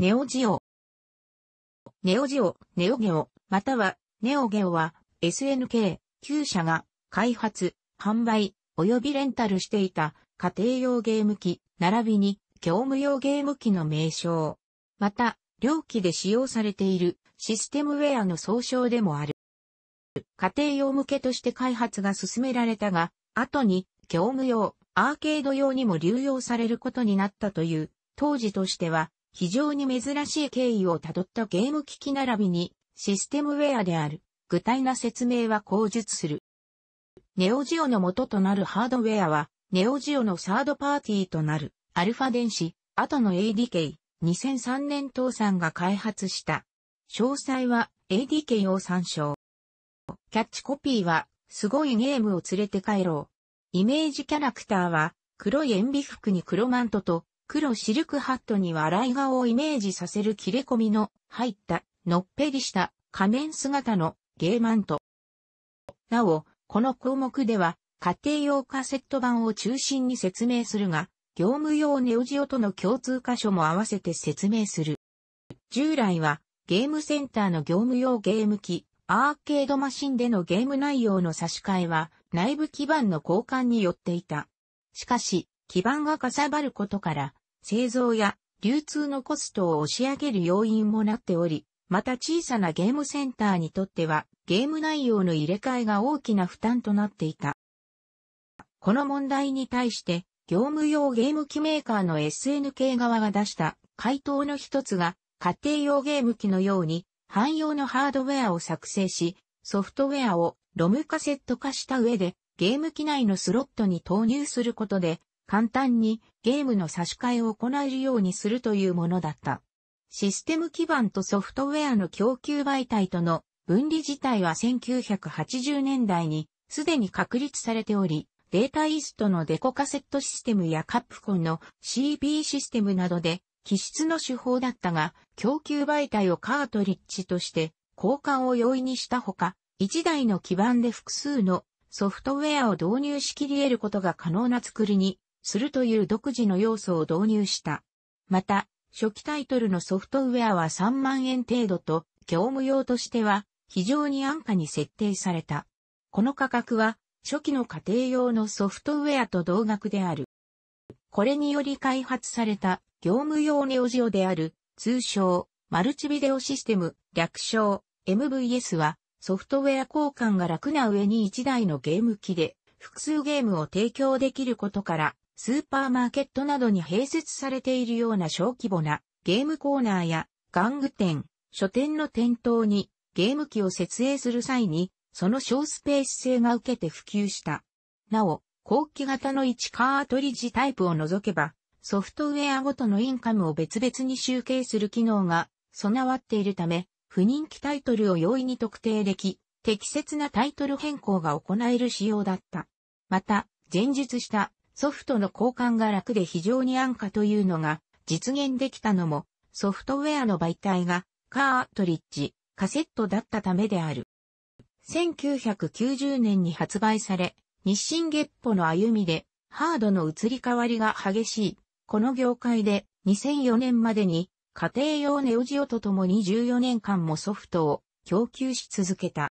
ネオジオ。ネオジオ、ネオゲオ、または、ネオゲオは、SNK、旧社が、開発、販売、及びレンタルしていた、家庭用ゲーム機、並びに、業務用ゲーム機の名称。また、両機で使用されている、システムウェアの総称でもある。家庭用向けとして開発が進められたが、後に、業務用、アーケード用にも流用されることになったという、当時としては非常に珍しい経緯をたどったゲーム機器並びに、システムウェアである。具体な説明は口述する。ネオジオの元となるハードウェアは、ネオジオのサードパーティーとなる、アルファ電子、後の ADK、2003年倒産が開発した。詳細は ADK を参照。キャッチコピーは、すごいゲームを連れて帰ろう。イメージキャラクターは、黒い塩ビ服に黒マントと、黒シルクハットにはライガをイメージさせる切れ込みの入ったのっぺりした仮面姿のゲーマント。なお、この項目では家庭用カセット版を中心に説明するが、業務用ネオジオとの共通箇所も合わせて説明する。従来はゲームセンターの業務用ゲーム機、アーケードマシンでのゲーム内容の差し替えは内部基板の交換によっていた。しかし、基盤がかさばることから製造や流通のコストを押し上げる要因もなっており、また小さなゲームセンターにとってはゲーム内容の入れ替えが大きな負担となっていた。この問題に対して業務用ゲーム機メーカーの SNK 側が出した回答の一つが家庭用ゲーム機のように汎用のハードウェアを作成し、ソフトウェアをロムカセット化した上でゲーム機内のスロットに投入することで簡単にゲームの差し替えを行えるようにするというものだった。システム基盤とソフトウェアの供給媒体との分離自体は1980年代にすでに確立されており、データイーストのデコカセットシステムやカップコンの CB システムなどで機質の手法だったが、供給媒体をカートリッジとして交換を容易にしたほか、1台の基盤で複数のソフトウェアを導入しきり得ることが可能な作りにするという独自の要素を導入した。また、初期タイトルのソフトウェアは3万円程度と、業務用としては非常に安価に設定された。この価格は、初期の家庭用のソフトウェアと同額である。これにより開発された業務用ネオジオである、通称、マルチビデオシステム、略称、MVS は、ソフトウェア交換が楽な上に1台のゲーム機で、複数ゲームを提供できることから、スーパーマーケットなどに併設されているような小規模なゲームコーナーや玩具店、書店の店頭にゲーム機を設営する際に、その小スペース性が受けて普及した。なお、後期型の1カートリッジタイプを除けば、ソフトウェアごとのインカムを別々に集計する機能が備わっているため、不人気タイトルを容易に特定でき、適切なタイトル変更が行える仕様だった。また、前述したソフトの交換が楽で非常に安価というのが実現できたのもソフトウェアの媒体がカートリッジ、カセットだったためである。1990年に発売され、日清月歩の歩みでハードの移り変わりが激しい。この業界で2004年までに家庭用ネオジオとともに14年間もソフトを供給し続けた。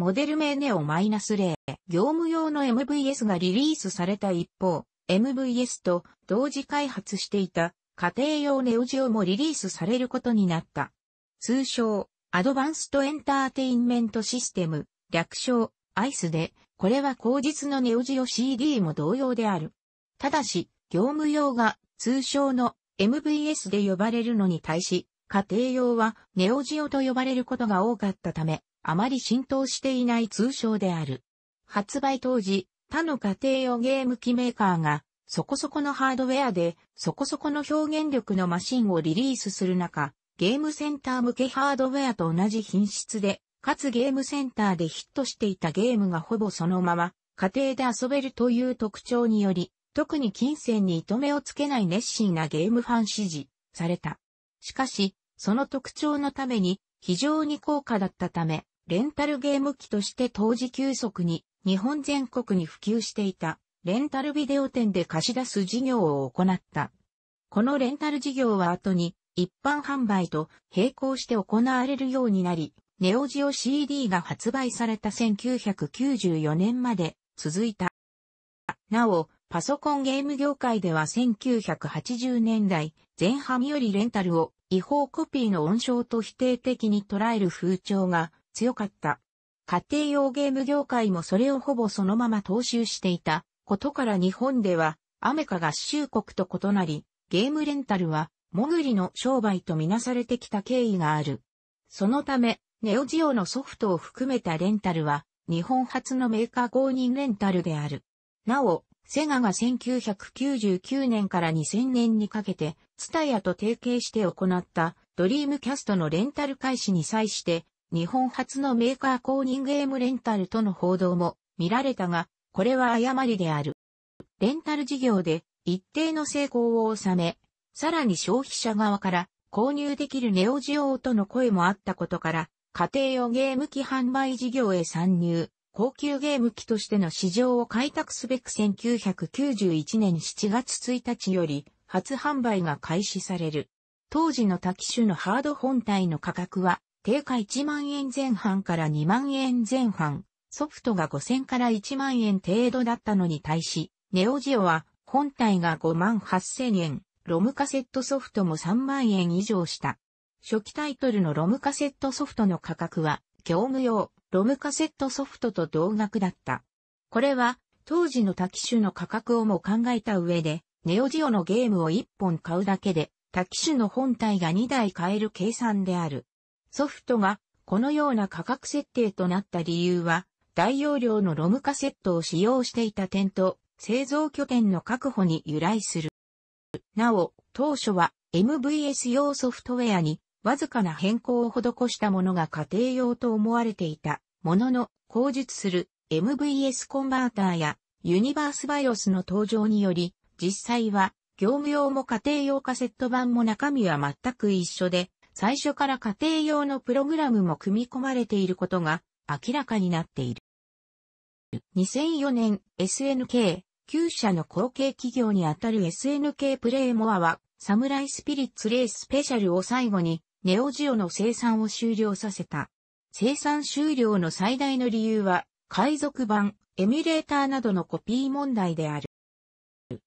モデル名ネオマイナス -0、業務用の MVS がリリースされた一方、MVS と同時開発していた家庭用ネオジオもリリースされることになった。通称、アドバンストエンターテインメントシステム、略称、アイスで、これは後日のネオジオ CD も同様である。ただし、業務用が通称の MVS で呼ばれるのに対し、家庭用はネオジオと呼ばれることが多かったため、あまり浸透していない通称である。発売当時、他の家庭用ゲーム機メーカーが、そこそこのハードウェアで、そこそこの表現力のマシンをリリースする中、ゲームセンター向けハードウェアと同じ品質で、かつゲームセンターでヒットしていたゲームがほぼそのまま、家庭で遊べるという特徴により、特に金銭に糸目をつけない熱心なゲームファン支持された。しかし、その特徴のために非常に高価だったため、レンタルゲーム機として当時急速に日本全国に普及していたレンタルビデオ店で貸し出す事業を行った。このレンタル事業は後に一般販売と並行して行われるようになり、ネオジオ CD が発売された1994年まで続いた。なお、パソコンゲーム業界では1980年代前半よりレンタルを違法コピーの温床と否定的に捉える風潮が強かった。家庭用ゲーム業界もそれをほぼそのまま踏襲していたことから日本ではアメカ合衆国と異なり、ゲームレンタルは、モグリの商売とみなされてきた経緯がある。そのため、ネオジオのソフトを含めたレンタルは、日本初のメーカー公認レンタルである。なお、セガが1999年から2000年にかけて、ツタヤと提携して行った、ドリームキャストのレンタル開始に際して、日本初のメーカー公認ゲームレンタルとの報道も見られたが、これは誤りである。レンタル事業で一定の成功を収め、さらに消費者側から購入できるネオジオとの声もあったことから、家庭用ゲーム機販売事業へ参入、高級ゲーム機としての市場を開拓すべく1991年7月1日より初販売が開始される。当時の多機種のハード本体の価格は定価1万円前半から2万円前半、ソフトが5000から1万円程度だったのに対し、ネオジオは本体が5万8000円、ロムカセットソフトも3万円以上した。初期タイトルのロムカセットソフトの価格は、業務用、ロムカセットソフトと同額だった。これは、当時の多機種の価格をも考えた上で、ネオジオのゲームを1本買うだけで、多機種の本体が2台買える計算である。ソフトがこのような価格設定となった理由は、大容量のロムカセットを使用していた点と、製造拠点の確保に由来する。なお、当初は MVS 用ソフトウェアにわずかな変更を施したものが家庭用と思われていたものの、口述する MVS コンバーターやユニバースバイオスの登場により、実際は業務用も家庭用カセット版も中身は全く一緒で、最初から家庭用のプログラムも組み込まれていることが明らかになっている。2004年 SNK 旧社の後継企業にあたる SNK プレイモアはサムライスピリッツレースペシャルを最後にネオジオの生産を終了させた。生産終了の最大の理由は海賊版、エミュレーターなどのコピー問題である。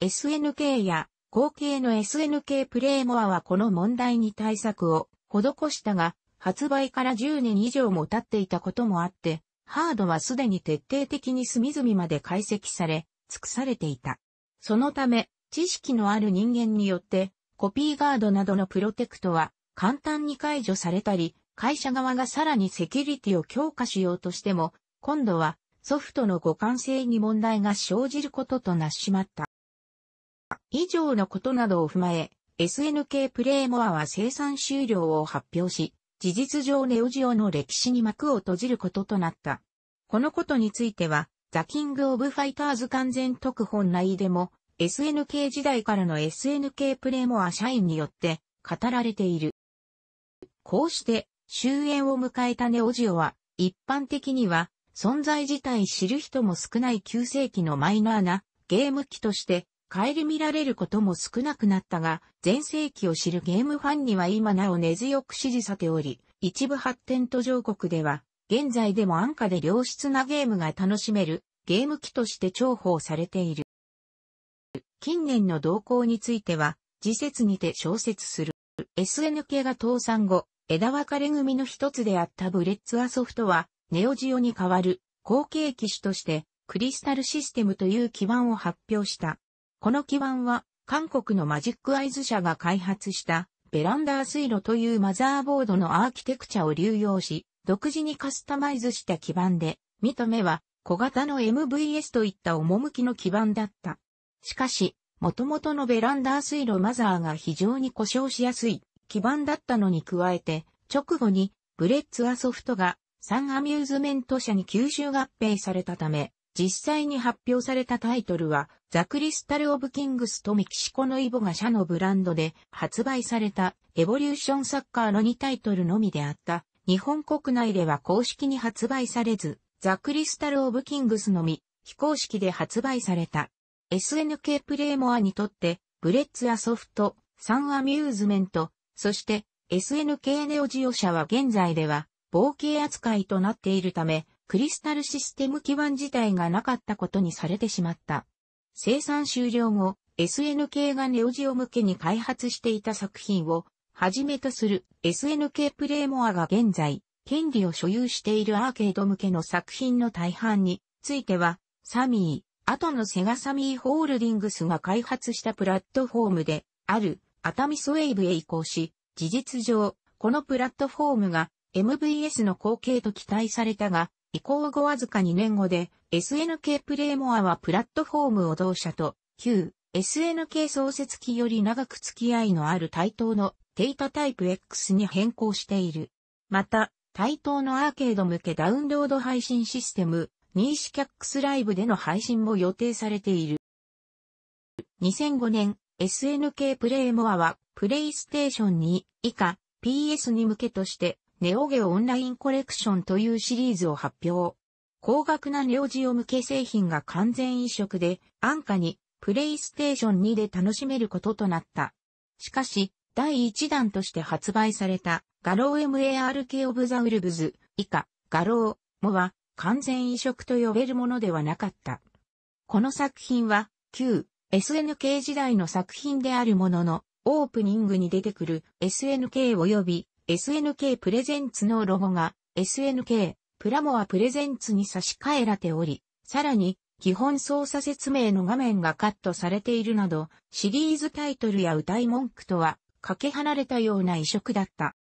SNK や後継の SNK プレイモアはこの問題に対策を施したが、発売から10年以上も経っていたこともあって、ハードはすでに徹底的に隅々まで解析され、尽くされていた。そのため、知識のある人間によって、コピーガードなどのプロテクトは簡単に解除されたり、会社側がさらにセキュリティを強化しようとしても、今度はソフトの互換性に問題が生じることとなっしまった。以上のことなどを踏まえ、SNK プレイモアは生産終了を発表し、事実上ネオジオの歴史に幕を閉じることとなった。このことについては、ザ・キング・オブ・ファイターズ完全特本内でも、SNK 時代からの SNK プレイモア社員によって語られている。こうして終焉を迎えたネオジオは、一般的には存在自体知る人も少ない旧世紀のマイナーなゲーム機として帰り見られることも少なくなったが、全盛期を知るゲームファンには今なお根強く支持されており、一部発展途上国では、現在でも安価で良質なゲームが楽しめるゲーム機として重宝されている。近年の動向については、次節にて小説する。SNK が倒産後、枝分かれ組の一つであったブレッツアソフトは、ネオジオに代わる後継機種として、クリスタルシステムという基盤を発表した。この基板は、韓国のマジックアイズ社が開発したベランダー水路というマザーボードのアーキテクチャを流用し、独自にカスタマイズした基板で、見た目は小型の MVS といった趣の基板だった。しかし、元々のベランダー水路マザーが非常に故障しやすい基板だったのに加えて、直後にブレッツアソフトがサンアミューズメント社に吸収合併されたため、実際に発表されたタイトルはザクリスタル・オブ・キングスとメキシコのイボが社のブランドで発売されたエボリューションサッカーの2タイトルのみであった。日本国内では公式に発売されず、ザ・クリスタル・オブ・キングスのみ、非公式で発売された。SNK プレイモアにとって、ブレッツアソフト、サンアミューズメント、そして SNK ネオジオ社は現在では、冒険扱いとなっているため、クリスタルシステム基盤自体がなかったことにされてしまった。生産終了後、SNK がネオジオ向けに開発していた作品を、はじめとする SNK プレイモアが現在、権利を所有しているアーケード向けの作品の大半については、サミー、後のセガサミーホールディングスが開発したプラットフォームで、ある、アタミソウェイブへ移行し、事実上、このプラットフォームが MVS の後継と期待されたが、移行後わずか2年後で、SNK プレイモアはプラットフォームを同社と、旧 SNK 創設期より長く付き合いのある対等のテイタタイプ X に変更している。また、対等のアーケード向けダウンロード配信システム、ニーシキャックスライブでの配信も予定されている。2005年、SNK プレイモアは、プレイステーションに以下、PS に向けとして、ネオゲオオンラインコレクションというシリーズを発表。高額なネオジオ向け製品が完全移植で安価にプレイステーション2で楽しめることとなった。しかし、第1弾として発売された画廊 MARK オブザウルブズ以下画廊もは完全移植と呼べるものではなかった。この作品は旧 SNK 時代の作品であるもののオープニングに出てくる SNK 及び SNK プレゼンツのロゴが SNK プラモアプレゼンツに差し替えられており、さらに基本操作説明の画面がカットされているなど、シリーズタイトルや歌い文句とはかけ離れたような移植だった。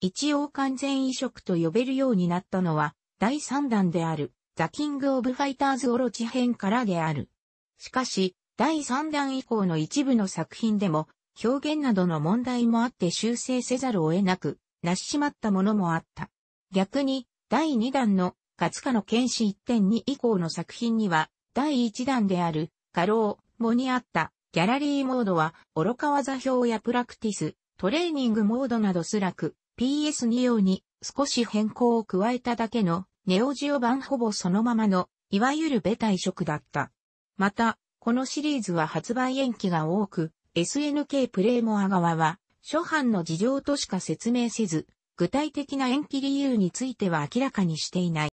一応完全移植と呼べるようになったのは、第3弾である、ザ・キング・オブ・ファイターズ・オロチ編からである。しかし、第3弾以降の一部の作品でも、表現などの問題もあって修正せざるを得なく、なししまったものもあった。逆に、第2弾の、勝かの剣士1.2以降の作品には、第1弾である、過労、もにあった、ギャラリーモードは、愚か技表やプラクティス、トレーニングモードなどすらく、PS2 用に少し変更を加えただけの、ネオジオ版ほぼそのままの、いわゆるベタ移植だった。また、このシリーズは発売延期が多く、SNK プレイモア側は、諸般の事情としか説明せず、具体的な延期理由については明らかにしていない。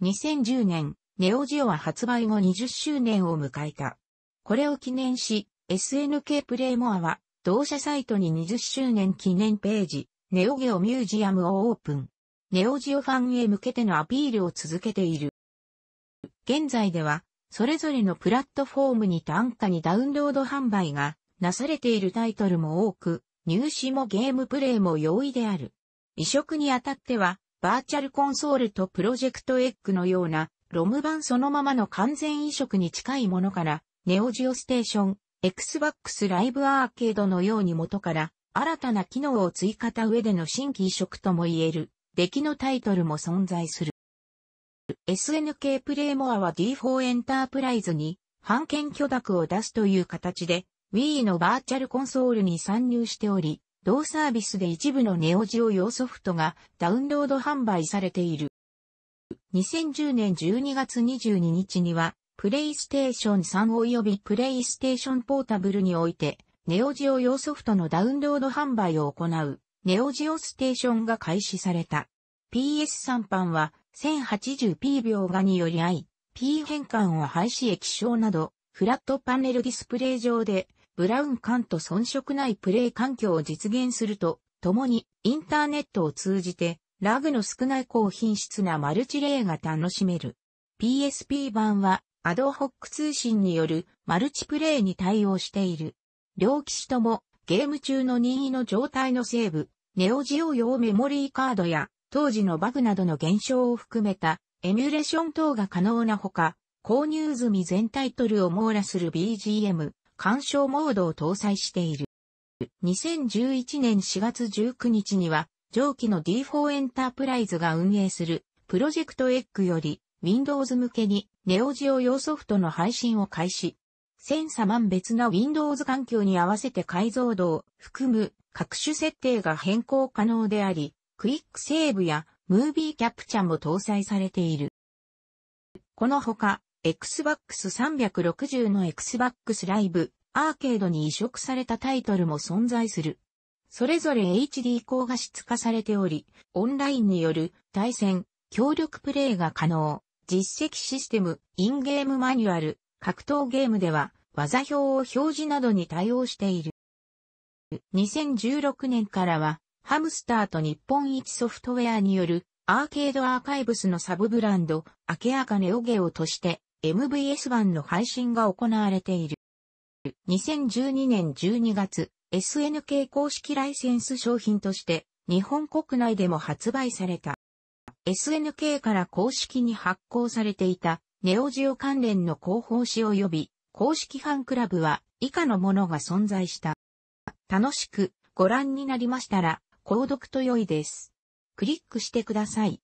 2010年、ネオジオは発売後20周年を迎えた。これを記念し、SNK プレイモアは、同社サイトに20周年記念ページ、ネオゲオミュージアムをオープン。ネオジオファンへ向けてのアピールを続けている。現在では、それぞれのプラットフォームに単価にダウンロード販売がなされているタイトルも多く、入試もゲームプレイも容易である。移植にあたっては、バーチャルコンソールとプロジェクトエッグのような、ロム版そのままの完全移植に近いものから、ネオジオステーション、Xbox ライブアーケードのように元から、新たな機能を追加た上での新規移植とも言える、出来のタイトルも存在する。SNK プレイモアは D4 エンタープライズに、版権許諾を出すという形で、Wii のバーチャルコンソールに参入しており、同サービスで一部のネオジオ用ソフトがダウンロード販売されている。2010年12月22日には、プレイステーション3及びプレイステーションポータブルにおいて、ネオジオ用ソフトのダウンロード販売を行う、ネオジオステーションが開始された。PS3 版は 1080p 描画により合い、P 変換を廃止液晶など、フラットパネルディスプレイ上でブラウン管と遜色ないプレイ環境を実現すると、共にインターネットを通じて、ラグの少ない高品質なマルチレイが楽しめる。PSP 版はアドホック通信によるマルチプレイに対応している。両機種ともゲーム中の任意の状態のセーブ、ネオジオ用メモリーカードや当時のバグなどの現象を含めたエミュレーション等が可能なほか、購入済み全タイトルを網羅する BGM、干渉モードを搭載している。2011年4月19日には、上記の D4 エンタープライズが運営する、プロジェクトエッグより、Windows 向けに、ネオジオ用ソフトの配信を開始。千差万別な Windows 環境に合わせて解像度を含む各種設定が変更可能であり、クイックセーブやムービーキャプチャも搭載されている。このほか、Xbox 360の Xbox ライブアーケードに移植されたタイトルも存在する。それぞれ HD 高画質化されており、オンラインによる対戦、協力プレイが可能、実績システム、インゲームマニュアル、格闘ゲームでは技表を表示などに対応している。2016年からは、ハムスターと日本一ソフトウェアによるアーケードアーカイブスのサブブランド、アケアカネオゲオとして MVS 版の配信が行われている。2012年12月、SNK 公式ライセンス商品として日本国内でも発売された。SNK から公式に発行されていたネオジオ関連の広報誌及び公式ファンクラブは以下のものが存在した。楽しくご覧になりましたら購読と良いです。クリックしてください。